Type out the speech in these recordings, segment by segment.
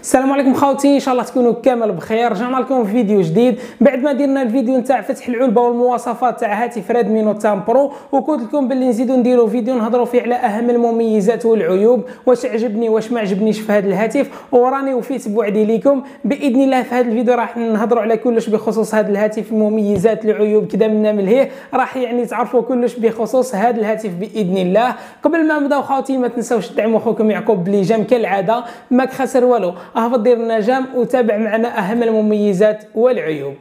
السلام عليكم خاوتي ان شاء الله تكونوا كامل بخير رجعنا لكم في فيديو جديد بعد ما درنا الفيديو نتاع فتح العلبه والمواصفات تاع هاتف ريدمي نوت 10 برو وقلت لكم باللي نزيدو نديرو فيديو نهضروا فيه على اهم المميزات والعيوب واش عجبني واش ما عجبنيش في هذا الهاتف وراني وفيت بوعدي ليكم باذن الله في هذا الفيديو راح نهضروا على كلش بخصوص هذا الهاتف المميزات العيوب كذا منا من هيه راح يعني تعرفوا كلش بخصوص هذا الهاتف باذن الله قبل ما نبداو خاوتي ما تنساوش تدعموا اخوكم يعقوب بلي جام كالعاده ماك خسر والو اهبط دير النجم وتابع معنا اهم المميزات والعيوب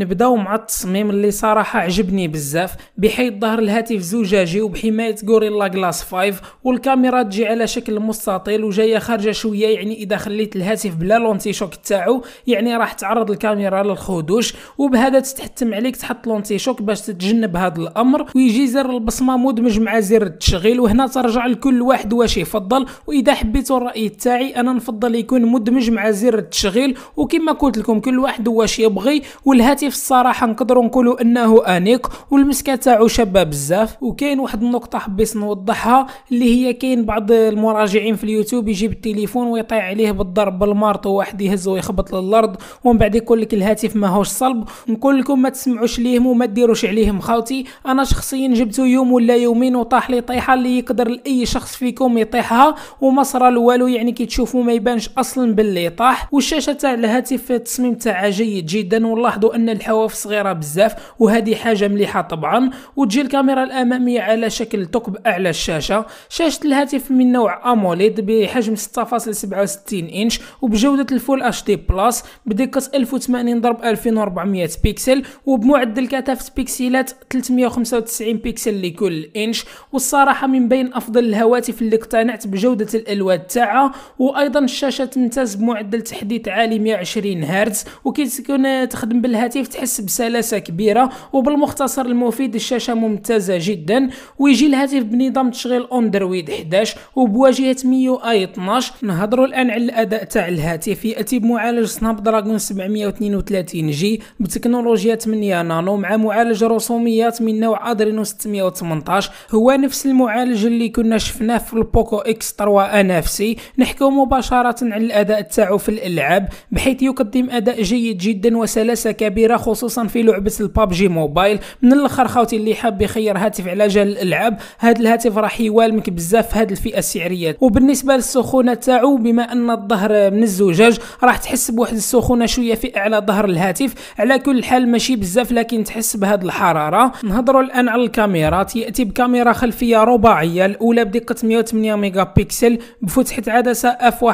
نبداو مع التصميم اللي صراحه عجبني بزاف بحيث ظهر الهاتف زجاجي وبحمايه غوريلا جلاس 5 والكاميرا تجي على شكل مستطيل وجايه خارجه شويه يعني اذا خليت الهاتف بلا لونتي شوك تاعو يعني راح تعرض الكاميرا للخدوش وبهذا تتحتم عليك تحط لونتي شوك باش تتجنب هذا الامر ويجي زر البصمه مدمج مع زر التشغيل وهنا ترجع لكل واحد واش يفضل واذا حبيتوا الراي تاعي انا نفضل يكون مدمج مع زر التشغيل وكما قلت لكم كل واحد واش يبغي والهاتف كيف الصراحه نقدروا نقولوا انه انيق والمسكه تاعو شابه بزاف وكاين واحد النقطه حبيت نوضحها اللي هي كاين بعض المراجعين في اليوتيوب يجيب التليفون ويطيع عليه بالضرب بالمارطو واحد يهز ويخبط للارض ومن بعد يقول لك الهاتف ماهوش صلب نقول لكم ما تسمعوش ليهم وما ديروش عليهم خاوتي انا شخصيا جبته يوم ولا يومين وطاح لي طيحه اللي يقدر لاي شخص فيكم يطيحها وما صرا والو يعني كي تشوفوا ما يبانش اصلا باللي طاح والشاشه تاع الهاتف التصميم تاعها جيد جدا ونلاحظوا ان الحواف صغيره بزاف وهذه حاجه مليحه طبعا وتجي الكاميرا الاماميه على شكل ثقب اعلى الشاشه شاشه الهاتف من نوع اموليد بحجم 6.67 انش وبجوده الفول اتش دي بلس بدقه 1080 ضرب 2400 بيكسل وبمعدل كثافه بيكسلات 395 بيكسل لكل انش والصراحه من بين افضل الهواتف اللي اقتنعت بجوده الالوان تاعها وايضا الشاشه تمتاز بمعدل تحديث عالي 120 هرتز وكي تكون تخدم بالهاتف الهاتف تحس بسلاسه كبيره وبالمختصر المفيد الشاشه ممتازه جدا ويجي الهاتف بنظام تشغيل اندرويد 11 وبواجهه ميو اي 12 نهضروا الان على الاداء تاع الهاتف ياتي بمعالج سناب دراجون 732 جي بتكنولوجيا 8 نانو مع معالج رسوميات من نوع ادرينو 618 هو نفس المعالج اللي كنا شفناه في البوكو اكس 3 ان اف سي نحكو مباشره على الاداء تاعو في الالعاب بحيث يقدم اداء جيد جدا وسلاسه كبيره كبيره خصوصا في لعبه البابجي موبايل من الاخر خاوتي اللي حاب يخير هاتف على جال الالعاب هذا الهاتف راح يوالمك بزاف في هذه الفئه السعريه وبالنسبه للسخونه تاعو بما ان الظهر من الزجاج راح تحس بواحد السخونه شويه في اعلى ظهر الهاتف على كل حال ماشي بزاف لكن تحس بهذه الحراره نهضروا الان على الكاميرات ياتي بكاميرا خلفيه رباعيه الاولى بدقه 108 ميجا بكسل بفتحه عدسه اف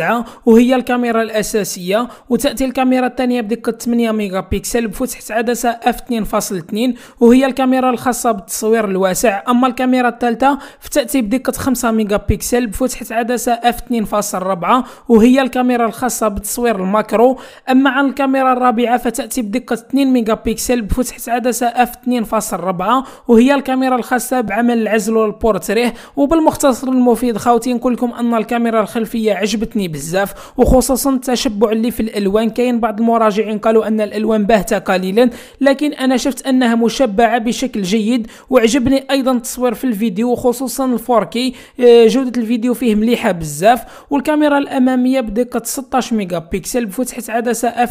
1.9 وهي الكاميرا الاساسيه وتاتي الكاميرا الثانيه بدقه 8 ميجا ميجا بيكسل بفتحة عدسة f2.2 وهي الكاميرا الخاصة بالتصوير الواسع أما الكاميرا الثالثة فتأتي بدقة 5 ميجا بيكسل بفتحة عدسة f2.4 وهي الكاميرا الخاصة بالتصوير الماكرو أما عن الكاميرا الرابعة فتأتي بدقة 2 ميجا بيكسل بفتحة عدسة f2.4 وهي الكاميرا الخاصة بعمل العزل والبورتريه وبالمختصر المفيد خاوتي نقول لكم أن الكاميرا الخلفية عجبتني بزاف وخصوصا التشبع اللي في الألوان كاين بعض المراجعين قالوا أن الألوان الألوان باهتة قليلا لكن أنا شفت أنها مشبعة بشكل جيد وعجبني أيضا التصوير في الفيديو خصوصا الفوركي آه، جودة الفيديو فيه مليحة بزاف والكاميرا الأمامية بدقة 16 ميجا بيكسل بفتحة عدسة اف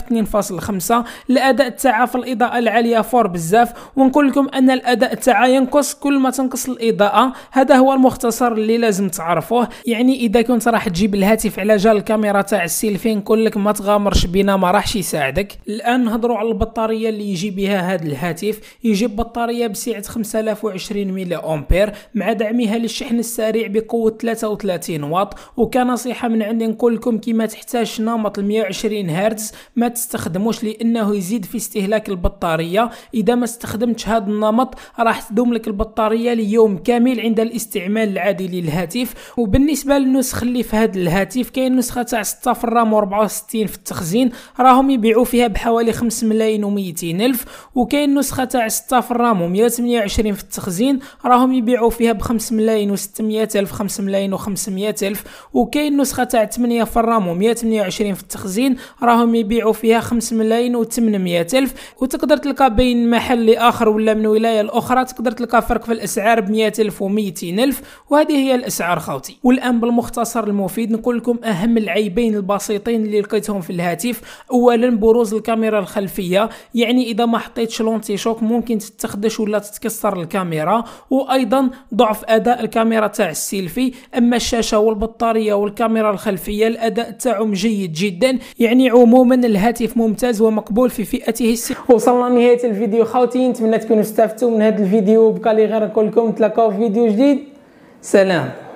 2.5 الأداء تاعها في الإضاءة العالية فور بزاف ونقول لكم أن الأداء تاعها ينقص كل ما تنقص الإضاءة هذا هو المختصر اللي لازم تعرفوه يعني إذا كنت راح تجيب الهاتف على جال الكاميرا تاع السيلفي نقول لك ما تغامرش بنا ما راحش يساعدك الآن نهضروا على البطاريه اللي يجي بها هذا الهاتف يجي بطاريه بسعه 5020 ميلي امبير مع دعمها للشحن السريع بقوه 33 واط وكنصيحه من عندي نقول لكم كما تحتاج نمط 120 هرتز ما تستخدموش لانه يزيد في استهلاك البطاريه اذا ما استخدمتش هذا النمط راح تدوم لك البطاريه ليوم كامل عند الاستعمال العادي للهاتف وبالنسبه للنسخ اللي في هذا الهاتف كاين نسخه تاع 6 في الرام و64 في التخزين راهم يبيعوا فيها بحوالي 5 ملايين و200 الف وكاين نسخه تاع 6 في الرام و128 في التخزين راهم يبيعوا فيها ب 5 ملايين و600 الف 5 ملايين و500 الف وكاين نسخه تاع 8 في الرام و128 في التخزين راهم يبيعوا فيها 5 ملايين و800 الف وتقدر تلقى بين محل لاخر ولا من ولايه لاخرى تقدر تلقى فرق في الاسعار ب 100 الف و200 الف وهذه هي الاسعار خوتي والان بالمختصر المفيد نقول لكم اهم العيبين البسيطين اللي لقيتهم في الهاتف اولا بروز الكاميرا الخلفيه الخلفيه يعني اذا ما حطيتش لونتي شوك ممكن تتخدش ولا تتكسر الكاميرا وايضا ضعف اداء الكاميرا تاع السيلفي اما الشاشه والبطاريه والكاميرا الخلفيه الاداء تاعهم جيد جدا يعني عموما الهاتف ممتاز ومقبول في فئته السي وصلنا لنهايه الفيديو خوتي نتمنى تكونوا استفدتوا من هذا الفيديو بقى لي غير نقول لكم تلاقاو في فيديو جديد سلام